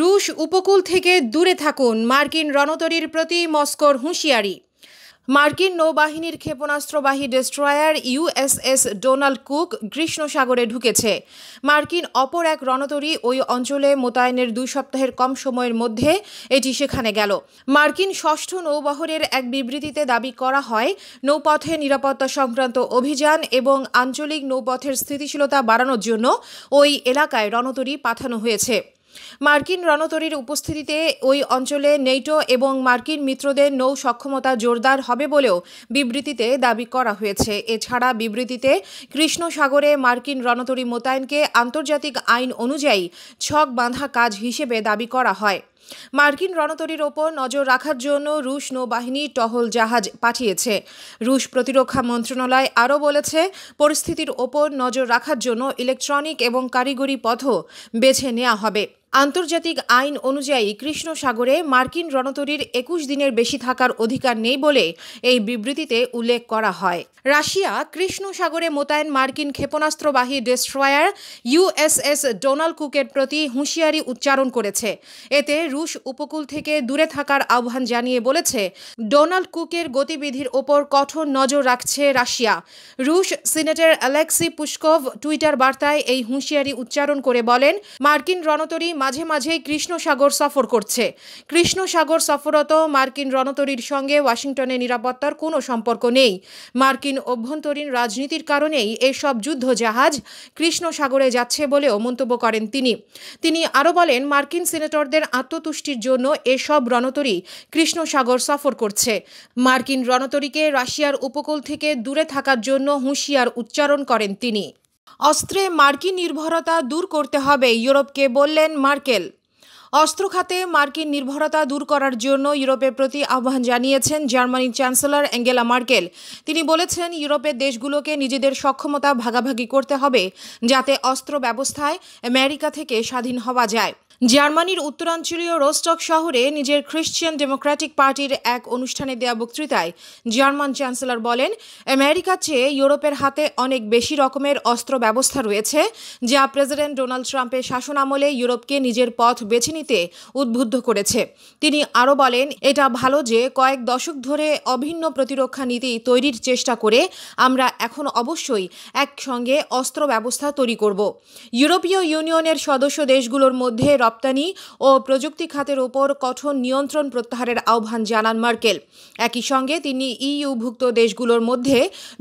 রুশ উপকূল থেকে দূরে থাকুন মার্কিন রণতরীর প্রতি মস্কোর হুঁশিয়ারি মার্কিন নৌবাহিনীর ক্ষেপণাস্ত্রবাহী ডেস্ট্রয়ার ইউএসএস ডোনাল্ড কুক গ্রীষ্ম সাগরে ঢুকেছে মার্কিন অপর এক রণতরী ওই অঞ্চলে মোতায়েনের দুই সপ্তাহের কম সময়ের মধ্যে এটি সেখানে গেল মার্কিন ষষ্ঠ নৌবহরের এক বিবৃতিতে দাবি করা হয় নৌপথে নিরাপত্তা সংক্রান্ত অভিযান এবং আঞ্চলিক নৌপথের স্থিতিশীলতা বাড়ানোর জন্য ওই এলাকায় রণতরী পাঠানো হয়েছে মার্কিন রণতরীর উপস্থিতিতে ওই অঞ্চলে নেটো এবং মার্কিন মিত্রদের নৌ সক্ষমতা জোরদার হবে বলেও বিবৃতিতে দাবি করা হয়েছে এছাড়া বিবৃতিতে কৃষ্ণ সাগরে মার্কিন রণতরী মোতায়েনকে আন্তর্জাতিক আইন অনুযায়ী ছক বাঁধা কাজ হিসেবে দাবি করা হয় মার্কিন রণতরীর ওপর নজর রাখার জন্য রুশ নৌবাহিনী টহল জাহাজ পাঠিয়েছে রুশ প্রতিরক্ষা মন্ত্রণালয় আরও বলেছে পরিস্থিতির ওপর নজর রাখার জন্য ইলেকট্রনিক এবং কারিগরি পথও বেছে নেওয়া হবে আন্তর্জাতিক আইন অনুযায়ী কৃষ্ণ সাগরে মার্কিন রণতরীর একুশ দিনের বেশি থাকার অধিকার নেই বলে এই বিবৃতিতে উল্লেখ করা হয় রাশিয়া কৃষ্ণ সাগরে মোতায়েন মার্কিন ক্ষেপণাস্ত্রবাহী ডেস্ট্রয়ার ইউএসএস ডোনাল্ড কুকের প্রতি হুঁশিয়ারি উচ্চারণ করেছে এতে রুশ উপকূল থেকে দূরে থাকার আহ্বান জানিয়ে বলেছে ডোনাল্ড কুকের গতিবিধির ওপর কঠোর নজর রাখছে রাশিয়া রুশ সিনেটর অ্যালেক্সি পুষ্কভ টুইটার বার্তায় এই হুঁশিয়ারি উচ্চারণ করে বলেন মার্কিন রণতরী মাঝে মাঝেই কৃষ্ণসাগর সফর করছে কৃষ্ণসাগর সফরত মার্কিন রণতরীর সঙ্গে ওয়াশিংটনের নিরাপত্তার কোনো সম্পর্ক নেই মার্কিন অভ্যন্তরীণ রাজনীতির কারণেই এসব যুদ্ধ জাহাজ কৃষ্ণসাগরে যাচ্ছে বলেও মন্তব্য করেন তিনি তিনি আরও বলেন মার্কিন সিনেটরদের আত্মতুষ্টির জন্য এসব রণতরী কৃষ্ণসাগর সফর করছে মার্কিন রণতরীকে রাশিয়ার উপকূল থেকে দূরে থাকার জন্য হুঁশিয়ার উচ্চারণ করেন তিনি অস্ত্রে মার্কিন নির্ভরতা দূর করতে হবে ইউরোপকে বললেন মার্কেল অস্ত্র খাতে মার্কিন নির্ভরতা দূর করার জন্য ইউরোপের প্রতি আহ্বান জানিয়েছেন জার্মানির চ্যান্সেলর অ্যাঙ্গেলা মার্কেল তিনি বলেছেন ইউরোপের দেশগুলোকে নিজেদের সক্ষমতা ভাগাভাগি করতে হবে যাতে অস্ত্র ব্যবস্থায় আমেরিকা থেকে স্বাধীন হওয়া যায় জার্মানির উত্তরাঞ্চলীয় রোস্টক শহরে নিজের খ্রিশ্চিয়ান ডেমোক্রেটিক পার্টির এক অনুষ্ঠানে দেয়া বক্তৃতায় জার্মান চ্যান্সেলর বলেন আমেরিকার চেয়ে ইউরোপের হাতে অনেক বেশি রকমের অস্ত্র ব্যবস্থা রয়েছে যা প্রেসিডেন্ট ডোনাল্ড ট্রাম্পের শাসন আমলে ইউরোপকে নিজের পথ বেছে নিতে উদ্বুদ্ধ করেছে তিনি আরও বলেন এটা ভালো যে কয়েক দশক ধরে অভিন্ন প্রতিরক্ষা নীতি তৈরির চেষ্টা করে আমরা এখন অবশ্যই একসঙ্গে অস্ত্র ব্যবস্থা তৈরি করব ইউরোপীয় ইউনিয়নের সদস্য দেশগুলোর মধ্যে রপ্তানি ও প্রযুক্তি খাতের ওপর কঠোর নিয়ন্ত্রণ প্রত্যাহারের আহ্বান জানান মার্কেল একই সঙ্গে তিনি ইইউভুক্ত দেশগুলোর মধ্যে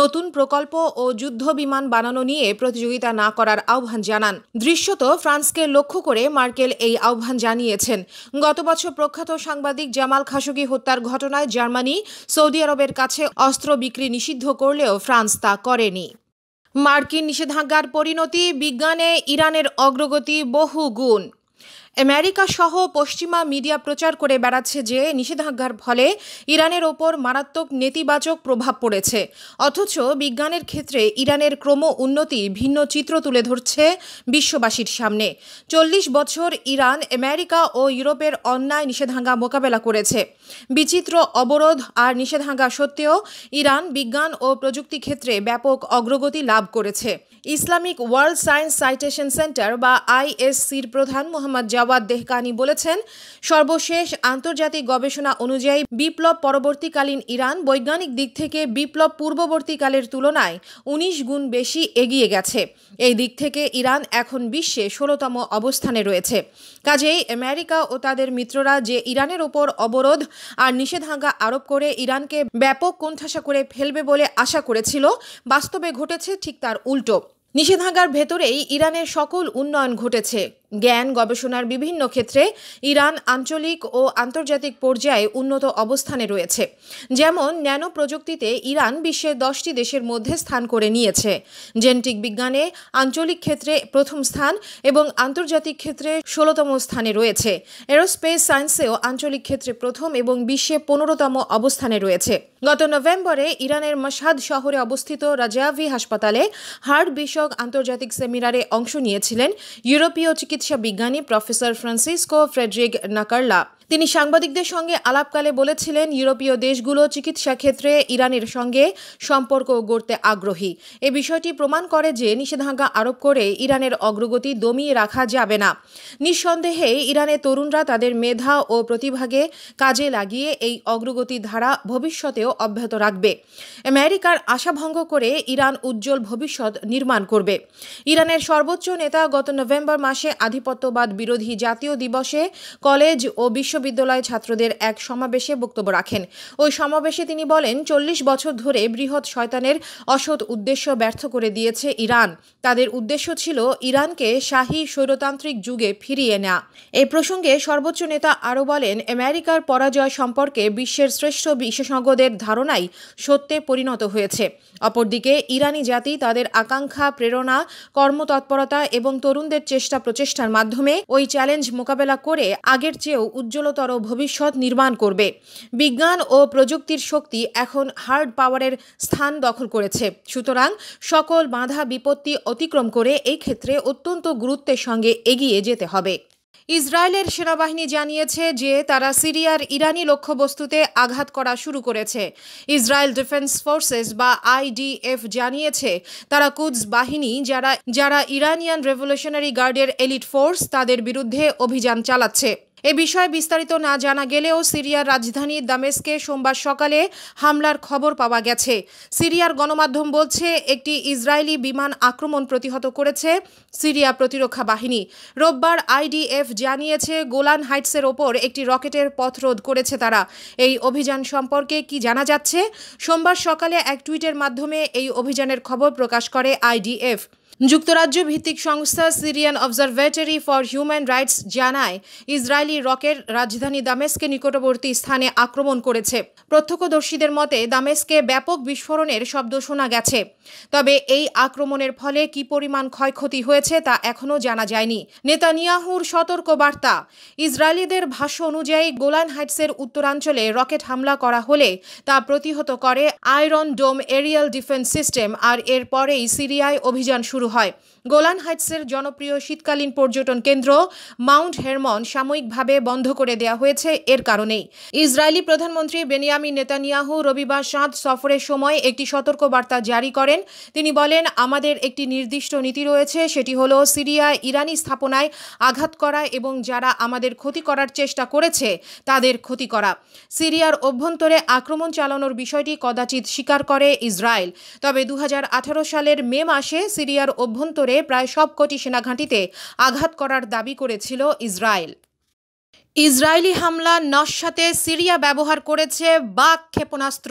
নতুন প্রকল্প ও যুদ্ধ বিমান বানানো নিয়ে প্রতিযোগিতা না করার আহ্বান জানান দৃশ্যত ফ্রান্সকে লক্ষ্য করে মার্কেল এই আহ্বান জানিয়েছেন গত বছর প্রখ্যাত সাংবাদিক জামাল খাশোগি হত্যার ঘটনায় জার্মানি সৌদি আরবের কাছে অস্ত্র বিক্রি নিষিদ্ধ করলেও ফ্রান্স তা করেনি মার্কিন নিষেধাজ্ঞার পরিণতি বিজ্ঞানে ইরানের অগ্রগতি বহু গুণ আমেরিকা সহ পশ্চিমা মিডিয়া প্রচার করে বেড়াচ্ছে যে নিষেধাজ্ঞার ফলে ইরানের ওপর মারাত্মক নেতিবাচক প্রভাব পড়েছে অথচ বিজ্ঞানের ক্ষেত্রে ইরানের ক্রম উন্নতি ভিন্ন চিত্র তুলে ধরছে বিশ্ববাসীর সামনে চল্লিশ বছর ইরান আমেরিকা ও ইউরোপের অন্যায় নিষেধাজ্ঞা মোকাবেলা করেছে বিচিত্র অবরোধ আর নিষেধাজ্ঞা সত্ত্বেও ইরান বিজ্ঞান ও প্রযুক্তি ক্ষেত্রে ব্যাপক অগ্রগতি লাভ করেছে Islamic World Science Citation Center বা আইএসসির প্রধান মোহাম্মদ জাওয়াদ দেহকানি বলেছেন সর্বশেষ আন্তর্জাতিক গবেষণা অনুযায়ী বিপ্লব পরবর্তীকালীন ইরান বৈজ্ঞানিক দিক থেকে বিপ্লব পূর্ববর্তীকালের তুলনায় ১৯ গুণ বেশি এগিয়ে গেছে এই দিক থেকে ইরান এখন বিশ্বে ষোলোতম অবস্থানে রয়েছে কাজেই আমেরিকা ও তাদের মিত্ররা যে ইরানের ওপর অবরোধ আর নিষেধাজ্ঞা আরোপ করে ইরানকে ব্যাপক কোণঠাসা করে ফেলবে বলে আশা করেছিল বাস্তবে ঘটেছে ঠিক তার উল্টো নিষেধাজ্ঞার ভেতরেই ইরানের সকল উন্নয়ন ঘটেছে জ্ঞান গবেষণার বিভিন্ন ক্ষেত্রে ইরান আঞ্চলিক ও আন্তর্জাতিক পর্যায়ে উন্নত অবস্থানে রয়েছে যেমন ন্যানো প্রযুক্তিতে ইরান বিশ্বের দশটি দেশের মধ্যে স্থান করে নিয়েছে জেনটিক বিজ্ঞানে আঞ্চলিক ক্ষেত্রে প্রথম স্থান এবং আন্তর্জাতিক ক্ষেত্রে ষোলোতম স্থানে রয়েছে এরোস্পেস সায়েন্সেও আঞ্চলিক ক্ষেত্রে প্রথম এবং বিশ্বে পনেরোতম অবস্থানে রয়েছে গত নভেম্বরে ইরানের মাসাদ শহরে অবস্থিত রাজাভি হাসপাতালে হার্ট বিষয়ক আন্তর্জাতিক সেমিনারে অংশ নিয়েছিলেন ইউরোপীয় চিকিৎসা चिकित्सा विज्ञानी प्रोफेसर फ्रांसिस्को फ्रेडरिक नकर्ला তিনি সাংবাদিকদের সঙ্গে আলাপকালে বলেছিলেন ইউরোপীয় দেশগুলো চিকিৎসা ক্ষেত্রে ইরানের সঙ্গে সম্পর্ক গড়তে আগ্রহী এ বিষয়টি প্রমাণ করে যে নিষেধাজ্ঞা আরোপ করে ইরানের অগ্রগতি দমিয়ে রাখা যাবে না নিঃসন্দেহে ইরানের তরুণরা তাদের মেধা ও প্রতিভাকে কাজে লাগিয়ে এই অগ্রগতি ধারা ভবিষ্যতেও অব্যাহত রাখবে আমেরিকার আশাভঙ্গ করে ইরান উজ্জ্বল ভবিষ্যৎ নির্মাণ করবে ইরানের সর্বোচ্চ নেতা গত নভেম্বর মাসে আধিপত্যবাদ বিরোধী জাতীয় দিবসে কলেজ ও বিশ্ব বিশ্ববিদ্যালয় ছাত্রদের এক সমাবেশে বক্তব্য রাখেন ওই সমাবেশে তিনি বলেন চল্লিশ বছর ধরে বৃহৎ শয়তানের অসৎ উদ্দেশ্য ব্যর্থ করে দিয়েছে ইরান তাদের উদ্দেশ্য ছিল ইরানকে শাহী স্বৈরতান্ত্রিক যুগে ফিরিয়ে নেওয়া এ প্রসঙ্গে সর্বোচ্চ নেতা আরও বলেন আমেরিকার পরাজয় সম্পর্কে বিশ্বের শ্রেষ্ঠ বিশেষজ্ঞদের ধারণাই সত্যে পরিণত হয়েছে অপরদিকে ইরানি জাতি তাদের আকাঙ্ক্ষা প্রেরণা কর্মতৎপরতা এবং তরুণদের চেষ্টা প্রচেষ্টার মাধ্যমে ওই চ্যালেঞ্জ মোকাবেলা করে আগের চেয়েও উজ্জ্বল উজ্জ্বলতর ভবিষ্যৎ নির্মাণ করবে বিজ্ঞান ও প্রযুক্তির শক্তি এখন হার্ড পাওয়ারের স্থান দখল করেছে সুতরাং সকল বাধা বিপত্তি অতিক্রম করে এই ক্ষেত্রে অত্যন্ত গুরুত্বের সঙ্গে এগিয়ে যেতে হবে ইসরায়েলের সেনাবাহিনী জানিয়েছে যে তারা সিরিয়ার ইরানি লক্ষ্যবস্তুতে আঘাত করা শুরু করেছে ইসরায়েল ডিফেন্স ফোর্সেস বা আইডিএফ জানিয়েছে তারা কুদস বাহিনী যারা যারা ইরানিয়ান রেভলিউশনারি গার্ডের এলিট ফোর্স তাদের বিরুদ্ধে অভিযান চালাচ্ছে এ বিষয়ে বিস্তারিত না জানা গেলেও সিরিয়ার রাজধানী দামেস্কে সোমবার সকালে হামলার খবর পাওয়া গেছে সিরিয়ার গণমাধ্যম বলছে একটি ইসরায়েলি বিমান আক্রমণ প্রতিহত করেছে সিরিয়া প্রতিরক্ষা বাহিনী রোববার আইডিএফ জানিয়েছে গোলান হাইটসের ওপর একটি রকেটের পথ রোধ করেছে তারা এই অভিযান সম্পর্কে কি জানা যাচ্ছে সোমবার সকালে এক টুইটের মাধ্যমে এই অভিযানের খবর প্রকাশ করে আইডিএফ যুক্তরাজ্য ভিত্তিক সংস্থা Syrian Observatory for Human Rights জানায় ইসরায়েলি রকেট রাজধানী দামেস্কে নিকটবর্তী স্থানে আক্রমণ করেছে প্রত্যক্ষদর্শীদের মতে দামেস্কে ব্যাপক বিস্ফোরণের শব্দ শোনা গেছে তবে এই আক্রমণের ফলে কি পরিমাণ ক্ষয়ক্ষতি হয়েছে তা এখনও জানা যায়নি নেতানিয়াহুর সতর্ক বার্তা ইসরায়েলিদের ভাষ্য অনুযায়ী গোলান হাইটসের উত্তরাঞ্চলে রকেট হামলা করা হলে তা প্রতিহত করে Iron Dome aerial defense system আর এরপরেই সিরিয়ায় অভিযান শুরু শুরু হয় গোলান হাইটসের জনপ্রিয় শীতকালীন পর্যটন কেন্দ্র মাউন্ট হেরমন সাময়িকভাবে বন্ধ করে দেয়া হয়েছে এর কারণেই ইসরায়েলি প্রধানমন্ত্রী বেনিয়ামি নেতানিয়াহু রবিবার সাঁত সফরের সময় একটি সতর্কবার্তা জারি করেন তিনি বলেন আমাদের একটি নির্দিষ্ট নীতি রয়েছে সেটি হল সিরিয়া ইরানি স্থাপনায় আঘাত করা এবং যারা আমাদের ক্ষতি করার চেষ্টা করেছে তাদের ক্ষতি করা সিরিয়ার অভ্যন্তরে আক্রমণ চালানোর বিষয়টি কদাচিৎ স্বীকার করে ইসরায়েল তবে দু সালের মে মাসে সিরিয়ার অভ্যন্তরে প্রায় সবকটি সেনাঘাঁটিতে আঘাত করার দাবি করেছিল ইসরায়েল ইসরায়েলি হামলা নস্বাতে সিরিয়া ব্যবহার করেছে বাক ক্ষেপণাস্ত্র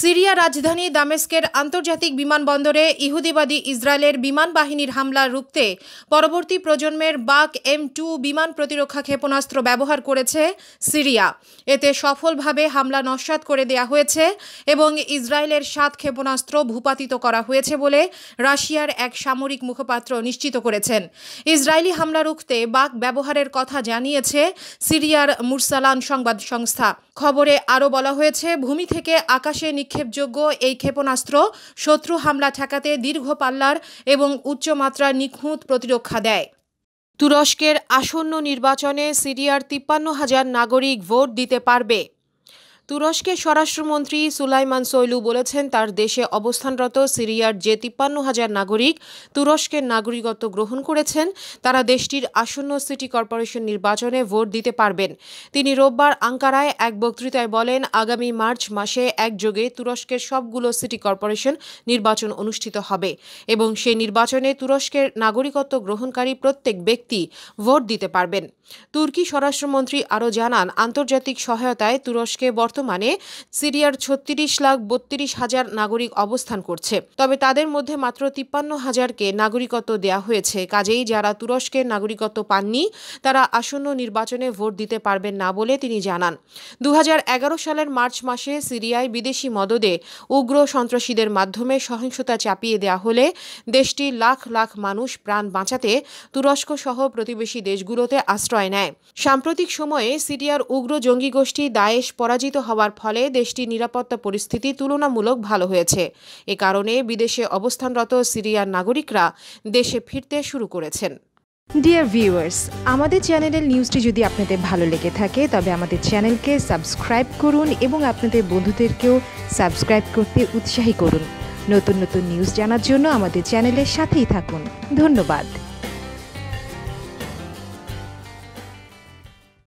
সিরিয়া রাজধানী দামেস্কের আন্তর্জাতিক বিমানবন্দরে ইহুদিবাদী ইসরায়েলের বিমান বাহিনীর হামলা রুখতে পরবর্তী প্রজন্মের বাক এম টু বিমান প্রতিরক্ষা ক্ষেপণাস্ত্র ব্যবহার করেছে সিরিয়া এতে সফলভাবে হামলা নস্বাত করে দেয়া হয়েছে এবং ইসরায়েলের সাত ক্ষেপণাস্ত্র ভূপাতিত করা হয়েছে বলে রাশিয়ার এক সামরিক মুখপাত্র নিশ্চিত করেছেন ইসরায়েলি হামলা রুখতে বাক ব্যবহারের কথা জানিয়েছে সিরিয়ার মুরসালান সংবাদ সংস্থা খবরে আরও বলা হয়েছে ভূমি থেকে আকাশে নিক্ষেপযোগ্য এই ক্ষেপণাস্ত্র শত্রু হামলা ঠেকাতে দীর্ঘ পাল্লার এবং উচ্চমাত্রার নিখুঁত প্রতিরক্ষা দেয় তুরস্কের আসন্ন নির্বাচনে সিরিয়ার তিপ্পান্ন হাজার নাগরিক ভোট দিতে পারবে তুরস্কের স্বরাষ্ট্রমন্ত্রী সুলাইমান সৈলু বলেছেন তার দেশে অবস্থানরত সিরিয়ার যে তিপ্পান্ন হাজার নাগরিক তুরস্কের নাগরিকত্ব গ্রহণ করেছেন তারা দেশটির আসন্ন সিটি কর্পোরেশন নির্বাচনে ভোট দিতে পারবেন তিনি রোববার আঙ্কারায় এক বক্তৃতায় বলেন আগামী মার্চ মাসে একযোগে তুরস্কের সবগুলো সিটি কর্পোরেশন নির্বাচন অনুষ্ঠিত হবে এবং সেই নির্বাচনে তুরস্কের নাগরিকত্ব গ্রহণকারী প্রত্যেক ব্যক্তি ভোট দিতে পারবেন তুর্কি স্বরাষ্ট্রমন্ত্রী আরও জানান আন্তর্জাতিক সহায়তায় তুরস্কে বর্তমানে বর্তমানে সিরিয়ার ছত্রিশ লাখ বত্রিশ হাজার নাগরিক অবস্থান করছে তবে তাদের মধ্যে মাত্র তিপ্পান্ন হাজারকে নাগরিকত্ব দেয়া হয়েছে কাজেই যারা তুরস্কের নাগরিকত্ব পাননি তারা আসন্ন নির্বাচনে ভোট দিতে পারবেন না বলে তিনি জানান দু সালের মার্চ মাসে সিরিয়ায় বিদেশি মদদে উগ্র সন্ত্রাসীদের মাধ্যমে সহিংসতা চাপিয়ে দেয়া হলে দেশটি লাখ লাখ মানুষ প্রাণ বাঁচাতে তুরস্ক সহ প্রতিবেশী দেশগুলোতে আশ্রয় নেয় সাম্প্রতিক সময়ে সিরিয়ার উগ্র জঙ্গি গোষ্ঠী দায়েশ পরাজিত হওয়ার ফলে দেশটির নিরাপত্তা পরিস্থিতি তুলনামূলক ভালো হয়েছে এ কারণে বিদেশে অবস্থানরত সিরিয়ার নাগরিকরা দেশে ফিরতে শুরু করেছেন ডিয়ার ভিউয়ার্স আমাদের চ্যানেলের নিউজটি যদি আপনাদের ভালো লেগে থাকে তবে আমাদের চ্যানেলকে সাবস্ক্রাইব করুন এবং আপনাদের বন্ধুদেরকেও সাবস্ক্রাইব করতে উৎসাহী করুন নতুন নতুন নিউজ জানার জন্য আমাদের চ্যানেলের সাথেই থাকুন ধন্যবাদ